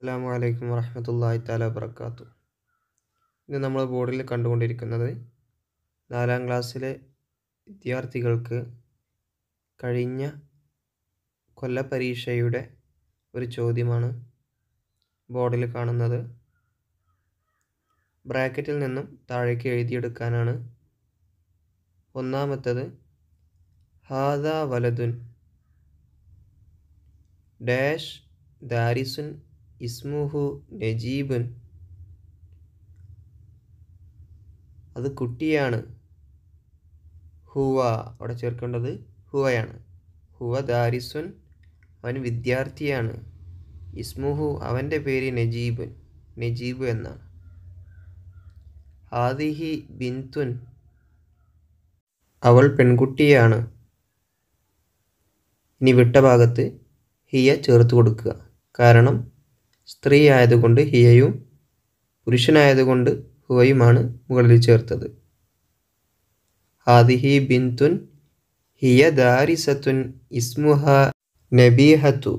അസ്സാമു അലൈക്കും വറഹമത്തല്ലാഹി താല വർക്കാത്തു ഇന്ന് നമ്മൾ ബോർഡിൽ കണ്ടുകൊണ്ടിരിക്കുന്നത് നാലാം ക്ലാസ്സിലെ വിദ്യാർത്ഥികൾക്ക് കഴിഞ്ഞ പരീക്ഷയുടെ ഒരു ചോദ്യമാണ് ബോർഡിൽ കാണുന്നത് ബ്രാക്കറ്റിൽ നിന്നും താഴേക്ക് എഴുതിയെടുക്കാനാണ് ഒന്നാമത്തത് ഹാദ വലതുൻ ഡാഷ് ദാരിസുൻ ഇസ്മുഹു നജീബുൻ അത് കുട്ടിയാണ് ഹുവ അവിടെ ചേർക്കേണ്ടത് ഹുവയാണ് ഹുവ ദാരിസുൻ അവൻ വിദ്യാർത്ഥിയാണ് ഇസ്മുഹു അവൻ്റെ പേര് നജീബുൻ നജീബ് എന്നാണ് ഹാദിഹി ബിന്തുൻ അവൾ പെൺകുട്ടിയാണ് ഇനി വിട്ട ഭാഗത്ത് ഹിയ ചേർത്ത് കൊടുക്കുക കാരണം സ്ത്രീ ആയതുകൊണ്ട് ഹിയയും പുരുഷനായതുകൊണ്ട് ഹുവയുമാണ് മുകളിൽ ചേർത്തത് ഹാദിഹി ബിന്തുൻ ഹിയ ദാരിസത്തുൻ ഇസ്മുഹ നബീഹത്തു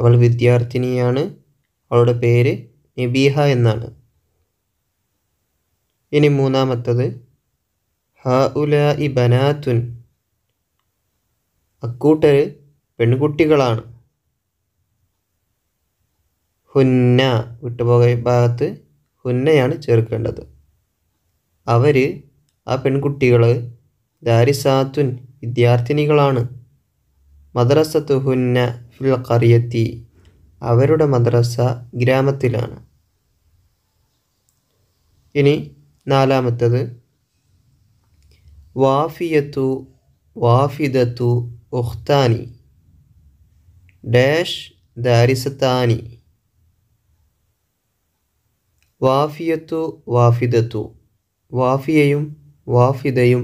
അവൾ വിദ്യാർത്ഥിനിയാണ് അവളുടെ പേര് നബീഹ എന്നാണ് ഇനി മൂന്നാമത്തത് ഹ ഉല ഇ ബനാത്തുൻ അക്കൂട്ടർ പെൺകുട്ടികളാണ് ഹുന്ന വിട്ടുപോക ഭാഗത്ത് ഹുന്നയാണ് ചേർക്കേണ്ടത് അവർ ആ പെൺകുട്ടികൾ ദാരിസാത്തുൻ വിദ്യാർത്ഥിനികളാണ് മദ്രസത്തു ഹുന്ന ഫിൽ കറിയത്തി അവരുടെ മദ്രസ ഗ്രാമത്തിലാണ് ഇനി നാലാമത്തത് വാഫിയത്തു വാഫിദത്തു ഉഖ്താനി ഡാഷ് ദാരിസത്താനി വാഫിയത്തു വാഫിദത്തു വാഫിയയും വാഫിദയും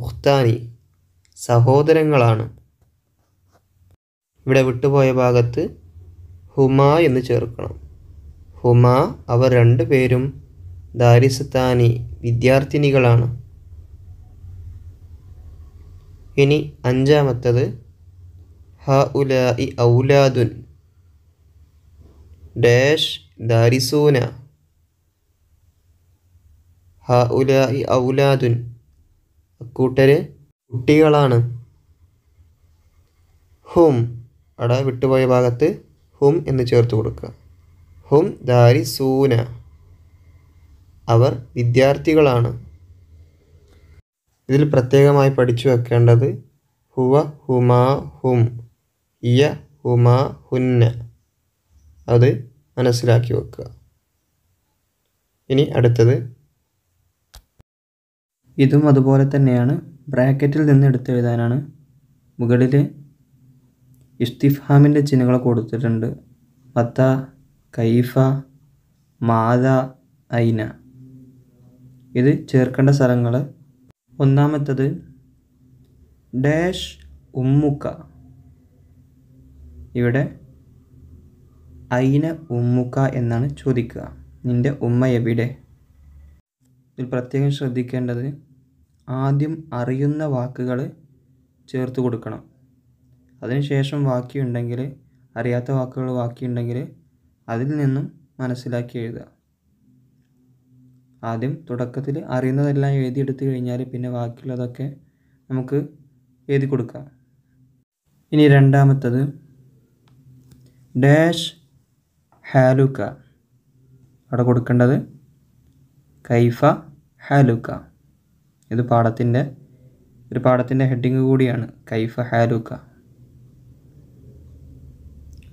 ഉഖ്താനി സഹോദരങ്ങളാണ് ഇവിടെ വിട്ടുപോയ ഭാഗത്ത് ഹുമ എന്ന് ചേർക്കണം ഹുമ അവർ രണ്ടുപേരും ദാരിസത്താനി വിദ്യാർത്ഥിനികളാണ് ഇനി അഞ്ചാമത്തത് ഹ ഉല ഇ ഔലാദുൻ ഡാഷ് ദാരിസൂന ഹ ഔലാദുൻ അക്കൂട്ടർ കുട്ടികളാണ് ഹും അവിടെ വിട്ടുപോയ ഭാഗത്ത് ഹും എന്ന് ചേർത്ത് കൊടുക്കുക ഹും ദാരി സൂന അവർ വിദ്യാർത്ഥികളാണ് ഇതിൽ പ്രത്യേകമായി പഠിച്ചു വെക്കേണ്ടത് ഹുവ ഹുമാ ഹും ഇയ ഹുമാ ഹുന്ന അത് മനസ്സിലാക്കി വെക്കുക ഇനി അടുത്തത് ഇതും അതുപോലെ തന്നെയാണ് ബ്രാക്കറ്റിൽ നിന്ന് എടുത്തെഴുതാനാണ് മുകളിൽ ഇസ്തിഫാമിൻ്റെ ചിഹ്നങ്ങൾ കൊടുത്തിട്ടുണ്ട് മത്ത കൈഫ മാത ഐന ഇത് ചേർക്കേണ്ട സ്ഥലങ്ങൾ ഒന്നാമത്തത് ഡാഷ് ഉമ്മുക്ക ഇവിടെ ഐന ഉമ്മുക്ക എന്നാണ് ചോദിക്കുക നിൻ്റെ ഉമ്മ എവിടെ ഇതിൽ പ്രത്യേകം ശ്രദ്ധിക്കേണ്ടത് ആദ്യം അറിയുന്ന വാക്കുകൾ ചേർത്ത് കൊടുക്കണം അതിനുശേഷം ബാക്കിയുണ്ടെങ്കിൽ അറിയാത്ത വാക്കുകൾ ബാക്കിയുണ്ടെങ്കിൽ അതിൽ നിന്നും മനസ്സിലാക്കി എഴുതുക ആദ്യം തുടക്കത്തിൽ അറിയുന്നതെല്ലാം എഴുതിയെടുത്തു കഴിഞ്ഞാൽ പിന്നെ ബാക്കിയുള്ളതൊക്കെ നമുക്ക് എഴുതി കൊടുക്കാം ഇനി രണ്ടാമത്തത് ഡാഷ് ഹാലുക്ക അവിടെ കൊടുക്കേണ്ടത് കൈഫ ഹാലുക്ക ഇത് പാഠത്തിൻ്റെ ഒരു പാഠത്തിൻ്റെ ഹെഡിങ് കൂടിയാണ് കൈഫ ഹാലൂക്ക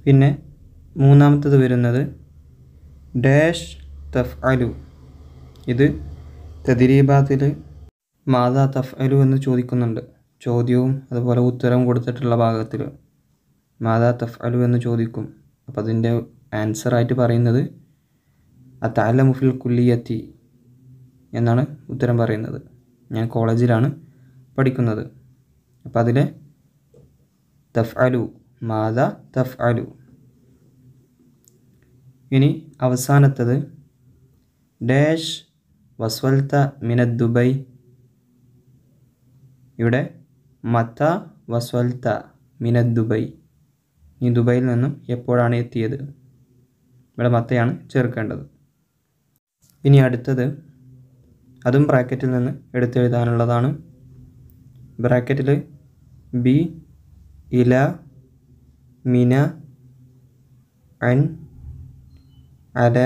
പിന്നെ മൂന്നാമത്തത് വരുന്നത് ഡാഷ് തഫ് അലു ഇത് തദിരീബാത്തിൽ മാതാ തഫ് അലു എന്ന് ചോദിക്കുന്നുണ്ട് ചോദ്യവും അതുപോലെ ഉത്തരവും കൊടുത്തിട്ടുള്ള ഭാഗത്തിൽ മാതാ തഫ് അലു എന്ന് ചോദിക്കും അപ്പോൾ അതിൻ്റെ ആൻസറായിട്ട് പറയുന്നത് അ മുഫിൽ കുല്ലിയത്തി എന്നാണ് ഉത്തരം പറയുന്നത് ഞാൻ കോളേജിലാണ് പഠിക്കുന്നത് അപ്പോൾ അതിലെ തഫ് അലു മാത തഫ് അലു ഇനി അവസാനത്തത് ഡാഷ് വസ്വൽത്ത മിനത് ദുബൈ ഇവിടെ മത്ത വസ്വൽത്ത മിനത് ദുബൈ നീ ദുബൈയിൽ നിന്നും എപ്പോഴാണ് എത്തിയത് ഇവിടെ മത്തയാണ് ചേർക്കേണ്ടത് ഇനി അടുത്തത് അതും ബ്രാക്കറ്റിൽ നിന്ന് എടുത്തെഴുതാനുള്ളതാണ് ബ്രാക്കറ്റിൽ ബി ഇല മിന അൻ അല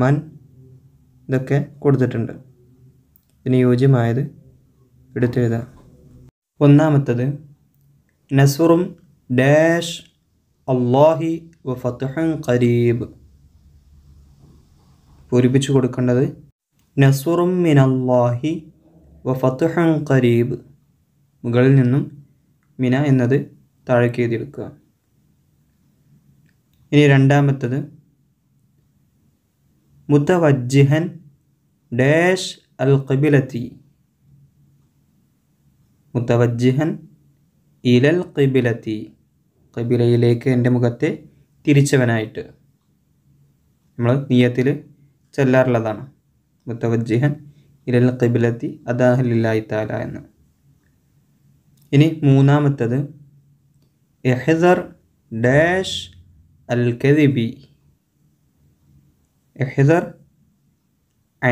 മൻ ഇതൊക്കെ കൊടുത്തിട്ടുണ്ട് ഇതിന് യോജ്യമായത് എടുത്തെഴുതാം ഒന്നാമത്തത് നസുറും ഡാഷ് അള്ളാഹി വ ഫത്തുഹൻ കരീബ് പൂരിപ്പിച്ചു കൊടുക്കേണ്ടത് നസുറും മിനല്ലാഹി വ കരീബ് മുകളിൽ നിന്നും മിന എന്നത് താഴേക്ക് എഴുതിയെടുക്കുക ഇനി രണ്ടാമത്തത് മുത്തവജ്ജിഹൻ ഡാഷ് അൽ കബിലത്തി മുത്തവജ്ജിഹൻ ഇലൽ കബിലത്തി കബിലയിലേക്ക് എൻ്റെ മുഖത്തെ തിരിച്ചവനായിട്ട് നമ്മൾ നീയത്തിൽ ചെല്ലാറുള്ളതാണ് മുത്തവജ്ജിഹൻ ഇരൽ കബിലത്തി അദാഹലില്ലായി താല എന്ന് ഇനി മൂന്നാമത്തത് എഹദർ ഡാഷ് അൽ കദിബി എഹദർ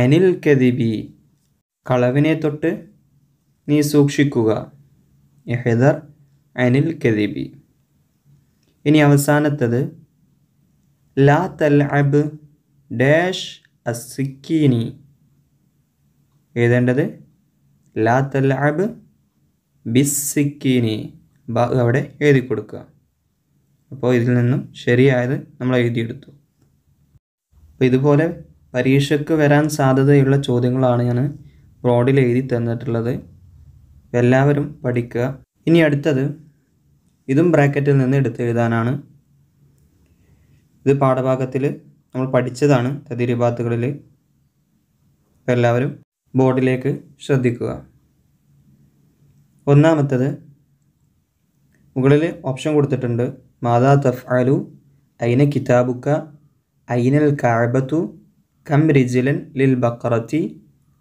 അനിൽ കദിബി കളവിനെ തൊട്ട് നീ സൂക്ഷിക്കുക എഹദർ അനിൽ കദിബി ഇനി അവസാനത്തത് ലാ തൽ അബ് ഡാഷ് അസിക്കീനി എഴുതേണ്ടത് ലാ തല്ലാബ് ബിസ്സിക്കിനി ബാ അവിടെ എഴുതി കൊടുക്കുക അപ്പോൾ ഇതിൽ നിന്നും ശരിയായത് നമ്മൾ എഴുതിയെടുത്തു അപ്പോൾ ഇതുപോലെ പരീക്ഷയ്ക്ക് വരാൻ സാധ്യതയുള്ള ചോദ്യങ്ങളാണ് ഞാൻ ബ്രോഡിൽ എഴുതി തന്നിട്ടുള്ളത് എല്ലാവരും പഠിക്കുക ഇനി അടുത്തത് ഇതും ബ്രാക്കറ്റിൽ നിന്ന് എടുത്ത് എഴുതാനാണ് ഇത് പാഠഭാഗത്തിൽ നമ്മൾ പഠിച്ചതാണ് തതിരിഭാത്തുകളിൽ എല്ലാവരും ബോർഡിലേക്ക് ശ്രദ്ധിക്കുക ഒന്നാമത്തത് മുകളിൽ ഓപ്ഷൻ കൊടുത്തിട്ടുണ്ട് മാതാ തഫ് അലു അയിന കിതാബുക്ക അയിനൽ കാബത്തു കം റിജിലൻ ലിൽ ബക്കറത്തി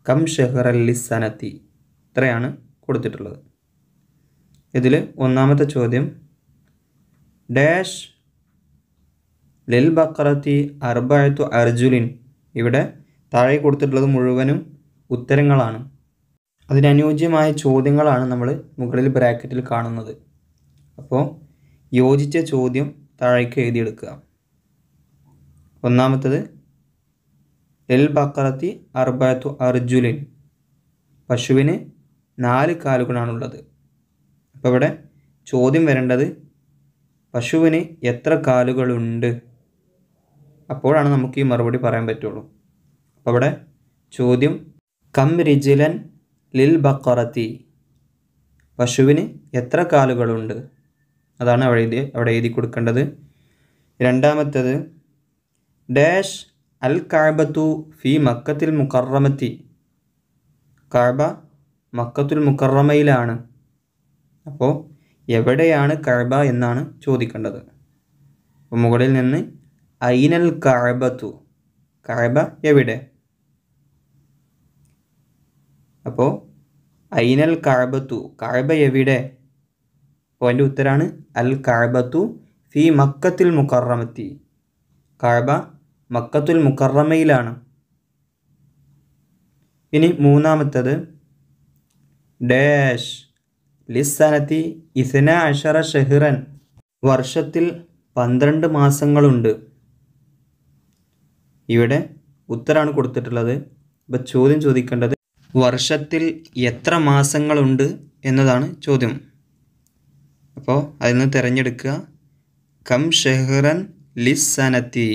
കം ഷെഹറൽ ലിസനത്തി ഇത്രയാണ് കൊടുത്തിട്ടുള്ളത് ഇതിൽ ഒന്നാമത്തെ ചോദ്യം ഡാഷ് ലിൽ ബക്കറത്തി അർബായത്തു അർജുലിൻ ഇവിടെ താഴെ കൊടുത്തിട്ടുള്ളത് മുഴുവനും ഉത്തരങ്ങളാണ് അതിനനുയോജ്യമായ ചോദ്യങ്ങളാണ് നമ്മൾ മുകളിൽ ബ്രാക്കറ്റിൽ കാണുന്നത് അപ്പോൾ യോജിച്ച ചോദ്യം താഴേക്ക് എഴുതിയെടുക്കുക ഒന്നാമത്തത് എൽ ബക്കറത്തി അർബാത്തു അർജുലിൻ പശുവിന് നാല് കാലുകളാണുള്ളത് അപ്പോൾ ഇവിടെ ചോദ്യം വരേണ്ടത് പശുവിന് എത്ര കാലുകളുണ്ട് അപ്പോഴാണ് നമുക്ക് ഈ മറുപടി പറയാൻ പറ്റുള്ളൂ അപ്പോൾ ഇവിടെ ചോദ്യം കം റിജിലൻ ലിൽ ബക്കറത്തി പശുവിന് എത്ര കാലുകളുണ്ട് അതാണ് അവിടെ എഴുതി അവിടെ എഴുതി കൊടുക്കേണ്ടത് രണ്ടാമത്തേത് ഡാഷ് അൽ കാബത്തു ഫി മക്കത്തിൽ മുക്കറമത്തി കാബ മക്കത്തുൽ മുക്കറമയിലാണ് അപ്പോൾ എവിടെയാണ് കഴബ എന്നാണ് ചോദിക്കേണ്ടത് മുകളിൽ നിന്ന് ഐനൽ കഴബത്തു കഴബ എവിടെ അപ്പോൾ ഐനൽ കഴബത്തു കഴബ എവിടെ അപ്പോൾ എൻ്റെ ഉത്തരാണ് അൽ കഴബത്തു ഫി മക്കത്തിൽ മുക്കറമത്തി കഴബ മക്കത്തുൽ മുക്കറമയിലാണ് ഇനി മൂന്നാമത്തത് ഡാഷ് ലിസ്സനത്തി ഇസന അഷറ ഷെഹിറൻ വർഷത്തിൽ പന്ത്രണ്ട് മാസങ്ങളുണ്ട് ഇവിടെ ഉത്തരാണ് കൊടുത്തിട്ടുള്ളത് ഇപ്പം ചോദ്യം ചോദിക്കേണ്ടത് വർഷത്തിൽ എത്ര മാസങ്ങളുണ്ട് എന്നതാണ് ചോദ്യം അപ്പോൾ അതിൽ നിന്ന് തിരഞ്ഞെടുക്കുക കം ഷെഹ്റൻ ലിസ് സനത്തി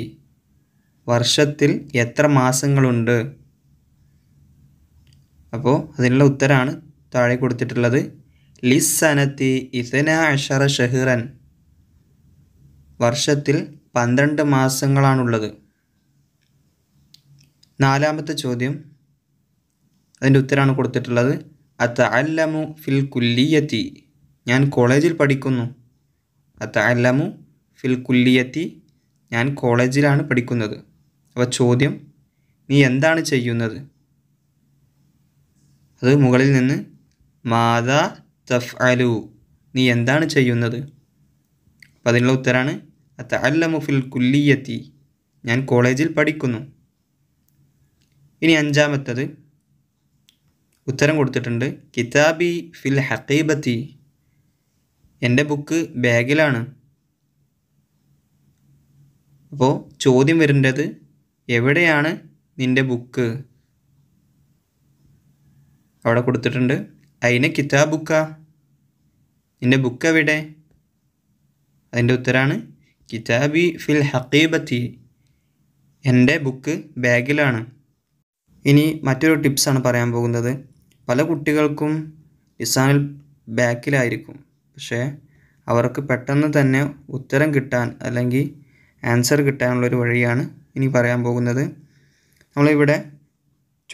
വർഷത്തിൽ എത്ര മാസങ്ങളുണ്ട് അപ്പോൾ അതിനുള്ള ഉത്തരമാണ് താഴെ കൊടുത്തിട്ടുള്ളത് ലിസ് സനത്തി ഇസന അഷറ ഷെഹ്റൻ വർഷത്തിൽ പന്ത്രണ്ട് മാസങ്ങളാണുള്ളത് നാലാമത്തെ ചോദ്യം അതിൻ്റെ ഉത്തരമാണ് കൊടുത്തിട്ടുള്ളത് അത്ത അല്ലമു ഫിൽ കുല്ലിയത്തി ഞാൻ കോളേജിൽ പഠിക്കുന്നു അത്ത അല്ലമു ഫിൽ കുല്ലിയത്തി ഞാൻ കോളേജിലാണ് പഠിക്കുന്നത് അപ്പോൾ ചോദ്യം നീ എന്താണ് ചെയ്യുന്നത് അത് മുകളിൽ നിന്ന് മാതാ തഫ് അലു നീ എന്താണ് ചെയ്യുന്നത് അപ്പം അതിനുള്ള ഉത്തരാണ് അത്ത ഫിൽ കുല്ലിയത്തി ഞാൻ കോളേജിൽ പഠിക്കുന്നു ഇനി അഞ്ചാമത്തത് ഉത്തരം കൊടുത്തിട്ടുണ്ട് കിതാബി ഫിൽ ഹക്കീബത്തി എൻ്റെ ബുക്ക് ബാഗിലാണ് അപ്പോൾ ചോദ്യം വരേണ്ടത് എവിടെയാണ് നിൻ്റെ ബുക്ക് അവിടെ കൊടുത്തിട്ടുണ്ട് അതിന് കിതാബുക്ക നിൻ്റെ ബുക്ക് എവിടെ അതിൻ്റെ ഉത്തരാണ് കിതാബി ഫിൽ ഹക്കീബത്തി എൻ്റെ ബുക്ക് ബാഗിലാണ് ഇനി മറ്റൊരു ടിപ്സാണ് പറയാൻ പോകുന്നത് പല കുട്ടികൾക്കും എക്സാമിൽ ബാക്കിലായിരിക്കും പക്ഷേ അവർക്ക് പെട്ടെന്ന് തന്നെ ഉത്തരം കിട്ടാൻ അല്ലെങ്കിൽ ആൻസർ കിട്ടാനുള്ളൊരു വഴിയാണ് ഇനി പറയാൻ പോകുന്നത് നമ്മളിവിടെ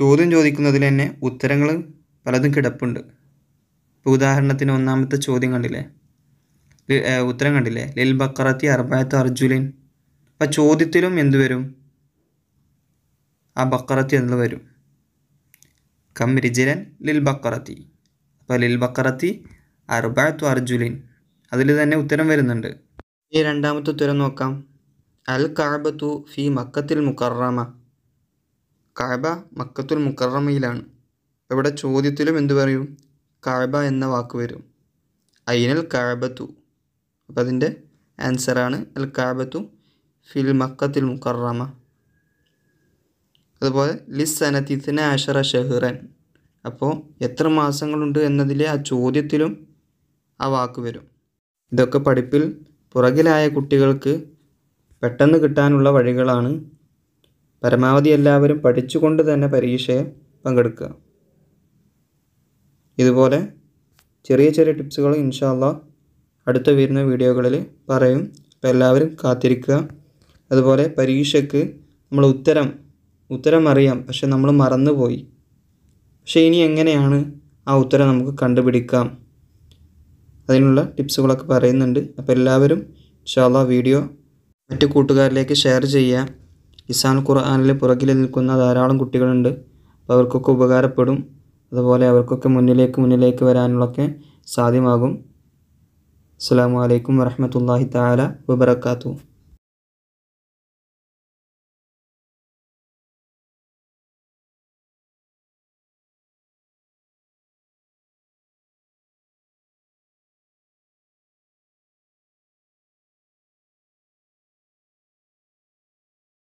ചോദ്യം ചോദിക്കുന്നതിൽ തന്നെ ഉത്തരങ്ങൾ പലതും കിടപ്പുണ്ട് ഇപ്പോൾ ഉദാഹരണത്തിന് ഒന്നാമത്തെ ചോദ്യം കണ്ടില്ലേ ഉത്തരം കണ്ടില്ലേ ലിൽ ബക്കറത്തി അർബായത്ത് അർജുലിൻ അപ്പം ചോദ്യത്തിലും എന്ത് വരും ആ ബക്കറത്തി എന്ത് വരും കമ്മിരിജിലൻ ലിൽ ബക്കറത്തി അപ്പോൾ ലിൽ ബക്കറത്തി അർബാത്തു അർജുലിൻ അതിൽ തന്നെ ഉത്തരം വരുന്നുണ്ട് ഈ രണ്ടാമത്തെ ഉത്തരം നോക്കാം അൽ കാബത്തു ഫി മക്കത്തിൽ മുക്കറമ കാബ മക്കത്തുൽ മുക്കറമയിലാണ് ഇവിടെ ചോദ്യത്തിലും എന്തു പറയും കാബ എന്ന വാക്ക് വരും അയിനൽ കാബത്തു അപ്പം അതിൻ്റെ ആൻസറാണ് അൽ കാബത്തു ഫിൽ മക്കത്തിൽ മുക്കറമ അതുപോലെ ലിസ്സനത്തിന ആഷറ ഷെഹ്റൻ അപ്പോൾ എത്ര മാസങ്ങളുണ്ട് എന്നതിലെ ആ ചോദ്യത്തിലും ആ വാക്ക് വരും ഇതൊക്കെ പഠിപ്പിൽ പുറകിലായ കുട്ടികൾക്ക് പെട്ടെന്ന് കിട്ടാനുള്ള വഴികളാണ് പരമാവധി എല്ലാവരും പഠിച്ചുകൊണ്ട് തന്നെ പരീക്ഷയെ പങ്കെടുക്കുക ഇതുപോലെ ചെറിയ ചെറിയ ടിപ്സുകൾ ഇൻഷാല്ല അടുത്ത വരുന്ന വീഡിയോകളിൽ പറയും അപ്പോൾ എല്ലാവരും കാത്തിരിക്കുക അതുപോലെ പരീക്ഷയ്ക്ക് നമ്മൾ ഉത്തരം ഉത്തരം അറിയാം പക്ഷെ നമ്മൾ മറന്നുപോയി പക്ഷേ ഇനി എങ്ങനെയാണ് ആ ഉത്തരം നമുക്ക് കണ്ടുപിടിക്കാം അതിനുള്ള ടിപ്സുകളൊക്കെ പറയുന്നുണ്ട് അപ്പോൾ എല്ലാവരും ഷാള വീഡിയോ മറ്റു കൂട്ടുകാരിലേക്ക് ഷെയർ ചെയ്യാം ഇസാൻ ഖുർആാനിൽ പുറകിൽ നിൽക്കുന്ന ധാരാളം കുട്ടികളുണ്ട് അപ്പോൾ അവർക്കൊക്കെ ഉപകാരപ്പെടും അതുപോലെ അവർക്കൊക്കെ മുന്നിലേക്ക് മുന്നിലേക്ക് വരാനുള്ളൊക്കെ സാധ്യമാകും അസ്സാം വലൈക്കും വരഹമത്തല്ലാഹി താല വബർക്കാത്തു